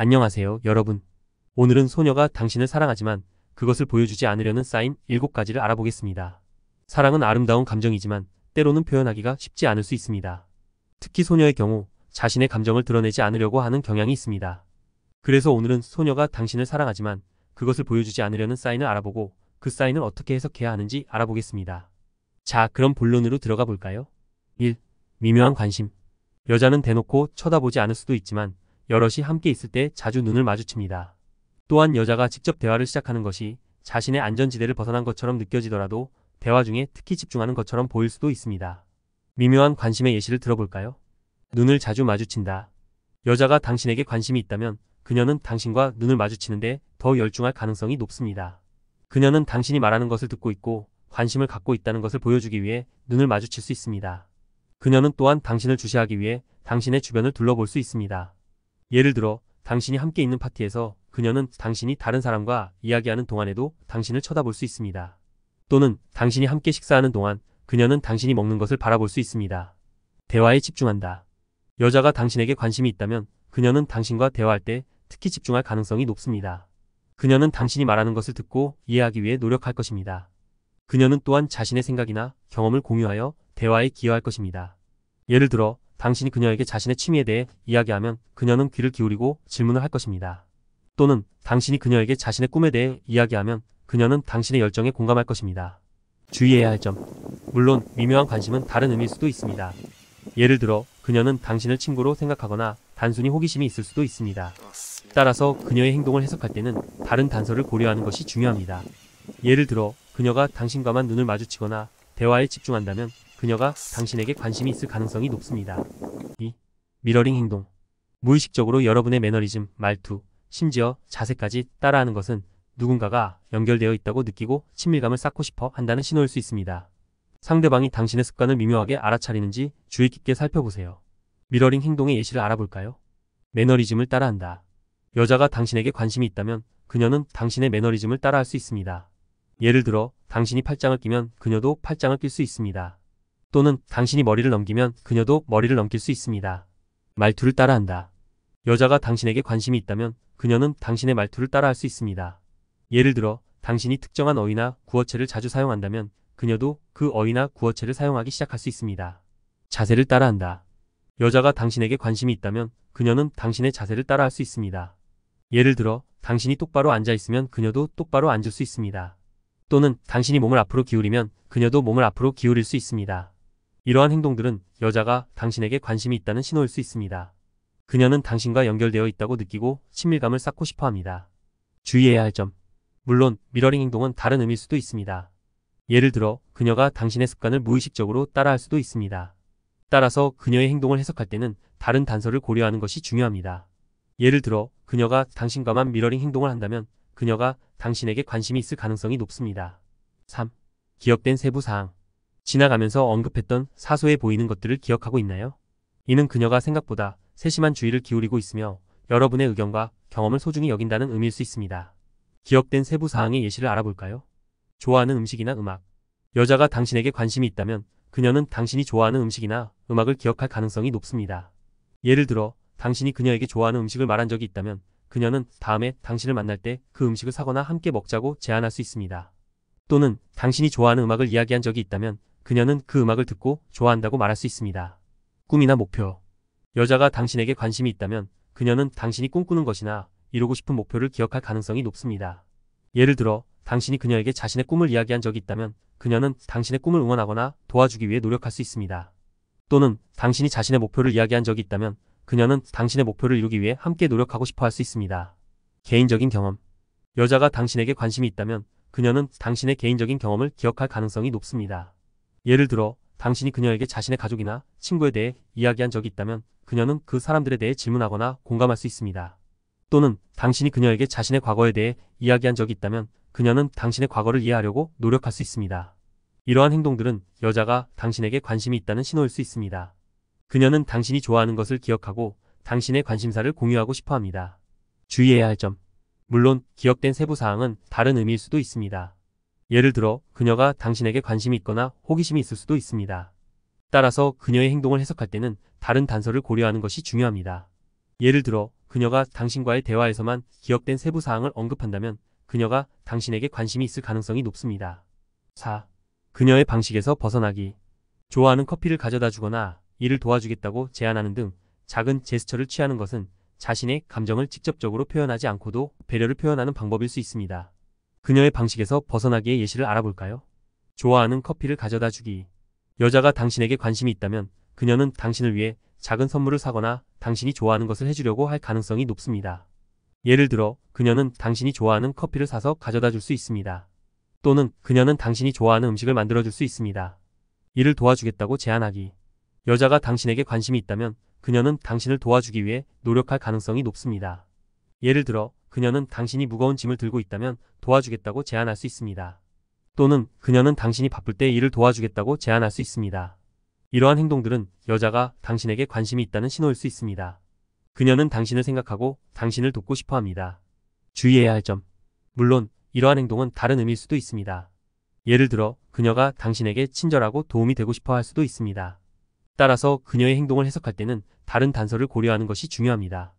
안녕하세요, 여러분. 오늘은 소녀가 당신을 사랑하지만 그것을 보여주지 않으려는 사인 7가지를 알아보겠습니다. 사랑은 아름다운 감정이지만 때로는 표현하기가 쉽지 않을 수 있습니다. 특히 소녀의 경우 자신의 감정을 드러내지 않으려고 하는 경향이 있습니다. 그래서 오늘은 소녀가 당신을 사랑하지만 그것을 보여주지 않으려는 사인을 알아보고 그 사인을 어떻게 해석해야 하는지 알아보겠습니다. 자, 그럼 본론으로 들어가 볼까요? 1. 미묘한 관심. 여자는 대놓고 쳐다보지 않을 수도 있지만 여럿이 함께 있을 때 자주 눈을 마주칩니다. 또한 여자가 직접 대화를 시작하는 것이 자신의 안전지대를 벗어난 것처럼 느껴지더라도 대화 중에 특히 집중하는 것처럼 보일 수도 있습니다. 미묘한 관심의 예시를 들어볼까요? 눈을 자주 마주친다. 여자가 당신에게 관심이 있다면 그녀는 당신과 눈을 마주치는데 더 열중할 가능성이 높습니다. 그녀는 당신이 말하는 것을 듣고 있고 관심을 갖고 있다는 것을 보여주기 위해 눈을 마주칠 수 있습니다. 그녀는 또한 당신을 주시하기 위해 당신의 주변을 둘러볼 수 있습니다. 예를 들어 당신이 함께 있는 파티에서 그녀는 당신이 다른 사람과 이야기하는 동안에도 당신을 쳐다볼 수 있습니다. 또는 당신이 함께 식사하는 동안 그녀는 당신이 먹는 것을 바라볼 수 있습니다. 대화에 집중한다. 여자가 당신에게 관심이 있다면 그녀는 당신과 대화할 때 특히 집중할 가능성이 높습니다. 그녀는 당신이 말하는 것을 듣고 이해하기 위해 노력할 것입니다. 그녀는 또한 자신의 생각이나 경험을 공유하여 대화에 기여할 것입니다. 예를 들어 당신이 그녀에게 자신의 취미에 대해 이야기하면 그녀는 귀를 기울이고 질문을 할 것입니다. 또는 당신이 그녀에게 자신의 꿈에 대해 이야기하면 그녀는 당신의 열정에 공감할 것입니다. 주의해야 할 점. 물론 미묘한 관심은 다른 의미일 수도 있습니다. 예를 들어 그녀는 당신을 친구로 생각하거나 단순히 호기심이 있을 수도 있습니다. 따라서 그녀의 행동을 해석할 때는 다른 단서를 고려하는 것이 중요합니다. 예를 들어 그녀가 당신과만 눈을 마주치거나 대화에 집중한다면 그녀가 당신에게 관심이 있을 가능성이 높습니다. 2. 미러링 행동. 무의식적으로 여러분의 매너리즘, 말투, 심지어 자세까지 따라하는 것은 누군가가 연결되어 있다고 느끼고 친밀감을 쌓고 싶어 한다는 신호일 수 있습니다. 상대방이 당신의 습관을 미묘하게 알아차리는지 주의 깊게 살펴보세요. 미러링 행동의 예시를 알아볼까요? 매너리즘을 따라한다. 여자가 당신에게 관심이 있다면 그녀는 당신의 매너리즘을 따라할 수 있습니다. 예를 들어 당신이 팔짱을 끼면 그녀도 팔짱을 낄 수 있습니다. 또는 당신이 머리를 넘기면 그녀도 머리를 넘길 수 있습니다. 말투를 따라한다. 여자가 당신에게 관심이 있다면 그녀는 당신의 말투를 따라할 수 있습니다. 예를 들어 당신이 특정한 어휘나 구어체를 자주 사용한다면 그녀도 그 어휘나 구어체를 사용하기 시작할 수 있습니다. 자세를 따라한다. 여자가 당신에게 관심이 있다면 그녀는 당신의 자세를 따라할 수 있습니다. 예를 들어 당신이 똑바로 앉아있으면 그녀도 똑바로 앉을 수 있습니다. 또는 당신이 몸을 앞으로 기울이면 그녀도 몸을 앞으로 기울일 수 있습니다. 이러한 행동들은 여자가 당신에게 관심이 있다는 신호일 수 있습니다. 그녀는 당신과 연결되어 있다고 느끼고 친밀감을 쌓고 싶어 합니다. 주의해야 할 점. 물론 미러링 행동은 다른 의미일 수도 있습니다. 예를 들어 그녀가 당신의 습관을 무의식적으로 따라할 수도 있습니다. 따라서 그녀의 행동을 해석할 때는 다른 단서를 고려하는 것이 중요합니다. 예를 들어 그녀가 당신과만 미러링 행동을 한다면 그녀가 당신에게 관심이 있을 가능성이 높습니다. 3. 기억된 세부 사항 지나가면서 언급했던 사소해 보이는 것들을 기억하고 있나요? 이는 그녀가 생각보다 세심한 주의를 기울이고 있으며 여러분의 의견과 경험을 소중히 여긴다는 의미일 수 있습니다. 기억된 세부 사항의 예시를 알아볼까요? 좋아하는 음식이나 음악 여자가 당신에게 관심이 있다면 그녀는 당신이 좋아하는 음식이나 음악을 기억할 가능성이 높습니다. 예를 들어 당신이 그녀에게 좋아하는 음식을 말한 적이 있다면 그녀는 다음에 당신을 만날 때 그 음식을 사거나 함께 먹자고 제안할 수 있습니다. 또는 당신이 좋아하는 음악을 이야기한 적이 있다면 그녀는 그 음악을 듣고 좋아한다고 말할 수 있습니다. 꿈이나 목표 여자가 당신에게 관심이 있다면 그녀는 당신이 꿈꾸는 것이나 이루고 싶은 목표를 기억할 가능성이 높습니다. 예를 들어 당신이 그녀에게 자신의 꿈을 이야기한 적이 있다면 그녀는 당신의 꿈을 응원하거나 도와주기 위해 노력할 수 있습니다. 또는 당신이 자신의 목표를 이야기한 적이 있다면 그녀는 당신의 목표를 이루기 위해 함께 노력하고 싶어 할 수 있습니다. 개인적인 경험 여자가 당신에게 관심이 있다면 그녀는 당신의 개인적인 경험을 기억할 가능성이 높습니다. 예를 들어 당신이 그녀에게 자신의 가족이나 친구에 대해 이야기한 적이 있다면 그녀는 그 사람들에 대해 질문하거나 공감할 수 있습니다. 또는 당신이 그녀에게 자신의 과거에 대해 이야기한 적이 있다면 그녀는 당신의 과거를 이해하려고 노력할 수 있습니다. 이러한 행동들은 여자가 당신에게 관심이 있다는 신호일 수 있습니다. 그녀는 당신이 좋아하는 것을 기억하고 당신의 관심사를 공유하고 싶어 합니다. 주의해야 할 점. 물론 기억된 세부 사항은 다른 의미일 수도 있습니다. 예를 들어 그녀가 당신에게 관심이 있거나 호기심이 있을 수도 있습니다. 따라서 그녀의 행동을 해석할 때는 다른 단서를 고려하는 것이 중요합니다. 예를 들어 그녀가 당신과의 대화에서만 기억된 세부 사항을 언급한다면 그녀가 당신에게 관심이 있을 가능성이 높습니다. 4. 그녀의 방식에서 벗어나기 좋아하는 커피를 가져다 주거나 일을 도와주겠다고 제안하는 등 작은 제스처를 취하는 것은 자신의 감정을 직접적으로 표현하지 않고도 배려를 표현하는 방법일 수 있습니다. 그녀의 방식에서 벗어나기의 예시를 알아볼까요? 좋아하는 커피를 가져다 주기. 여자가 당신에게 관심이 있다면 그녀는 당신을 위해 작은 선물을 사거나 당신이 좋아하는 것을 해주려고 할 가능성이 높습니다. 예를 들어 그녀는 당신이 좋아하는 커피를 사서 가져다 줄 수 있습니다. 또는 그녀는 당신이 좋아하는 음식을 만들어 줄 수 있습니다. 이를 도와주겠다고 제안하기. 여자가 당신에게 관심이 있다면 그녀는 당신을 도와주기 위해 노력할 가능성이 높습니다. 예를 들어 그녀는 당신이 무거운 짐을 들고 있다면 도와주겠다고 제안할 수 있습니다. 또는 그녀는 당신이 바쁠 때 일을 도와주겠다고 제안할 수 있습니다. 이러한 행동들은 여자가 당신에게 관심이 있다는 신호일 수 있습니다. 그녀는 당신을 생각하고 당신을 돕고 싶어 합니다. 주의해야 할 점. 물론 이러한 행동은 다른 의미일 수도 있습니다. 예를 들어 그녀가 당신에게 친절하고 도움이 되고 싶어 할 수도 있습니다. 따라서 그녀의 행동을 해석할 때는 다른 단서를 고려하는 것이 중요합니다.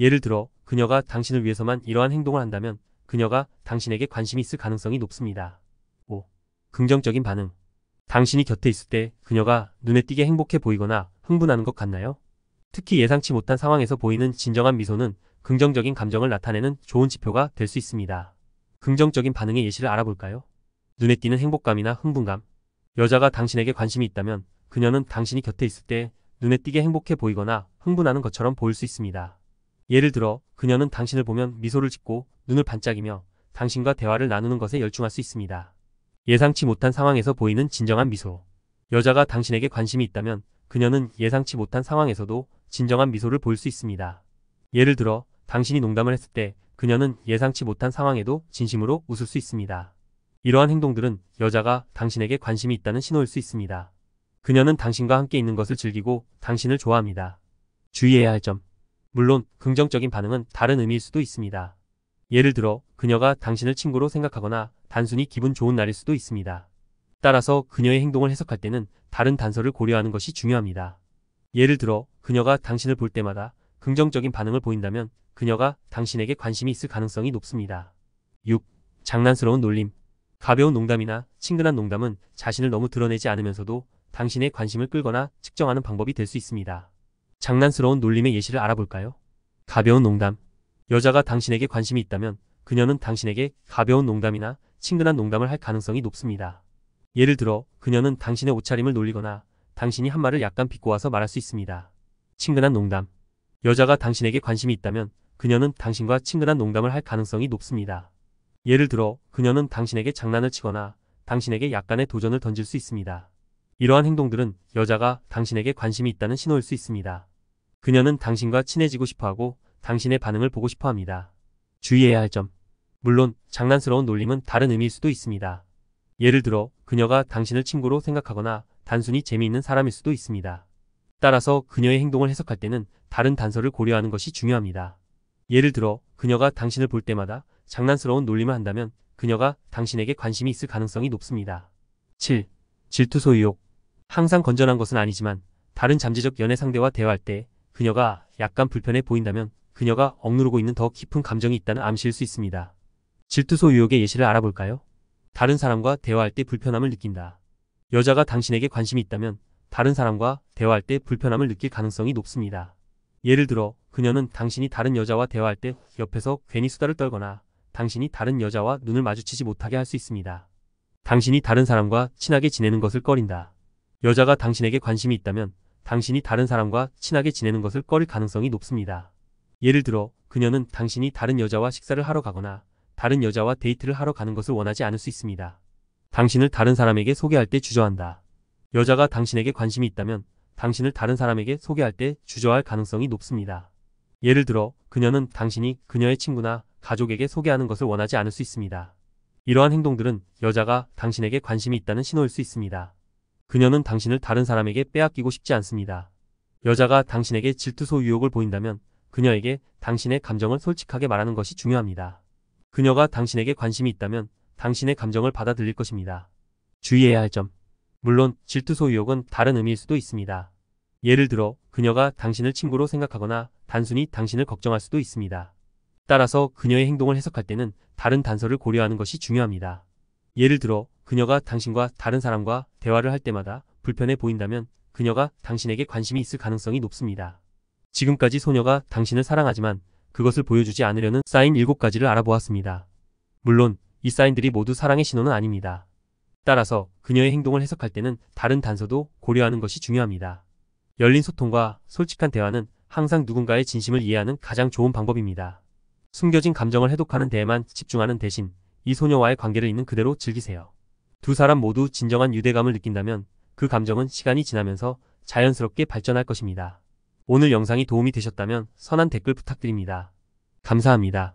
예를 들어 그녀가 당신을 위해서만 이러한 행동을 한다면 그녀가 당신에게 관심이 있을 가능성이 높습니다. 5. 긍정적인 반응 당신이 곁에 있을 때 그녀가 눈에 띄게 행복해 보이거나 흥분하는 것 같나요? 특히 예상치 못한 상황에서 보이는 진정한 미소는 긍정적인 감정을 나타내는 좋은 지표가 될 수 있습니다. 긍정적인 반응의 예시를 알아볼까요? 눈에 띄는 행복감이나 흥분감 여자가 당신에게 관심이 있다면 그녀는 당신이 곁에 있을 때 눈에 띄게 행복해 보이거나 흥분하는 것처럼 보일 수 있습니다. 예를 들어 그녀는 당신을 보면 미소를 짓고 눈을 반짝이며 당신과 대화를 나누는 것에 열중할 수 있습니다. 예상치 못한 상황에서 보이는 진정한 미소 여자가 당신에게 관심이 있다면 그녀는 예상치 못한 상황에서도 진정한 미소를 보일 수 있습니다. 예를 들어 당신이 농담을 했을 때 그녀는 예상치 못한 상황에도 진심으로 웃을 수 있습니다. 이러한 행동들은 여자가 당신에게 관심이 있다는 신호일 수 있습니다. 그녀는 당신과 함께 있는 것을 즐기고 당신을 좋아합니다. 주의해야 할점 물론 긍정적인 반응은 다른 의미일 수도 있습니다. 예를 들어 그녀가 당신을 친구로 생각하거나 단순히 기분 좋은 날일 수도 있습니다. 따라서 그녀의 행동을 해석할 때는 다른 단서를 고려하는 것이 중요합니다. 예를 들어 그녀가 당신을 볼 때마다 긍정적인 반응을 보인다면 그녀가 당신에게 관심이 있을 가능성이 높습니다. 6. 장난스러운 놀림 가벼운 농담이나 친근한 농담은 자신을 너무 드러내지 않으면서도 당신의 관심을 끌거나 측정하는 방법이 될 수 있습니다. 장난스러운 놀림의 예시를 알아볼까요? 가벼운 농담. 여자가 당신에게 관심이 있다면 그녀는 당신에게 가벼운 농담이나 친근한 농담을 할 가능성이 높습니다. 예를 들어 그녀는 당신의 옷차림을 놀리거나 당신이 한 말을 약간 비꼬아서 말할 수 있습니다. 친근한 농담. 여자가 당신에게 관심이 있다면 그녀는 당신과 친근한 농담을 할 가능성이 높습니다. 예를 들어 그녀는 당신에게 장난을 치거나 당신에게 약간의 도전을 던질 수 있습니다. 이러한 행동들은 여자가 당신에게 관심이 있다는 신호일 수 있습니다. 그녀는 당신과 친해지고 싶어하고 당신의 반응을 보고 싶어합니다. 주의해야 할 점. 물론 장난스러운 놀림은 다른 의미일 수도 있습니다. 예를 들어 그녀가 당신을 친구로 생각하거나 단순히 재미있는 사람일 수도 있습니다. 따라서 그녀의 행동을 해석할 때는 다른 단서를 고려하는 것이 중요합니다. 예를 들어 그녀가 당신을 볼 때마다 장난스러운 놀림을 한다면 그녀가 당신에게 관심이 있을 가능성이 높습니다. 7. 질투 소유욕 항상 건전한 것은 아니지만 다른 잠재적 연애 상대와 대화할 때 그녀가 약간 불편해 보인다면 그녀가 억누르고 있는 더 깊은 감정이 있다는 암시일 수 있습니다. 질투소 유혹의 예시를 알아볼까요? 다른 사람과 대화할 때 불편함을 느낀다. 여자가 당신에게 관심이 있다면 다른 사람과 대화할 때 불편함을 느낄 가능성이 높습니다. 예를 들어 그녀는 당신이 다른 여자와 대화할 때 옆에서 괜히 수다를 떨거나 당신이 다른 여자와 눈을 마주치지 못하게 할 수 있습니다. 당신이 다른 사람과 친하게 지내는 것을 꺼린다. 여자가 당신에게 관심이 있다면 당신이 다른 사람과 친하게 지내는 것을 꺼릴 가능성이 높습니다. 예를 들어 그녀는 당신이 다른 여자와 식사를 하러 가거나 다른 여자와 데이트를 하러 가는 것을 원하지 않을 수 있습니다. 당신을 다른 사람에게 소개할 때 주저한다. 여자가 당신에게 관심이 있다면 당신을 다른 사람에게 소개할 때 주저할 가능성이 높습니다. 예를 들어 그녀는 당신이 그녀의 친구나 가족에게 소개하는 것을 원하지 않을 수 있습니다. 이러한 행동들은 여자가 당신에게 관심이 있다는 신호일 수 있습니다. 그녀는 당신을 다른 사람에게 빼앗기고 싶지 않습니다. 여자가 당신에게 질투소 유혹을 보인다면 그녀에게 당신의 감정을 솔직하게 말하는 것이 중요합니다. 그녀가 당신에게 관심이 있다면 당신의 감정을 받아들일 것입니다. 주의해야 할 점. 물론 질투소 유혹은 다른 의미일 수도 있습니다. 예를 들어 그녀가 당신을 친구로 생각하거나 단순히 당신을 걱정할 수도 있습니다. 따라서 그녀의 행동을 해석할 때는 다른 단서를 고려하는 것이 중요합니다. 예를 들어 그녀가 당신과 다른 사람과 대화를 할 때마다 불편해 보인다면 그녀가 당신에게 관심이 있을 가능성이 높습니다. 지금까지 소녀가 당신을 사랑하지만 그것을 보여주지 않으려는 사인 7가지를 알아보았습니다. 물론 이 사인들이 모두 사랑의 신호는 아닙니다. 따라서 그녀의 행동을 해석할 때는 다른 단서도 고려하는 것이 중요합니다. 열린 소통과 솔직한 대화는 항상 누군가의 진심을 이해하는 가장 좋은 방법입니다. 숨겨진 감정을 해독하는 데에만 집중하는 대신 이 소녀와의 관계를 있는 그대로 즐기세요. 두 사람 모두 진정한 유대감을 느낀다면 그 감정은 시간이 지나면서 자연스럽게 발전할 것입니다. 오늘 영상이 도움이 되셨다면 선한 댓글 부탁드립니다. 감사합니다.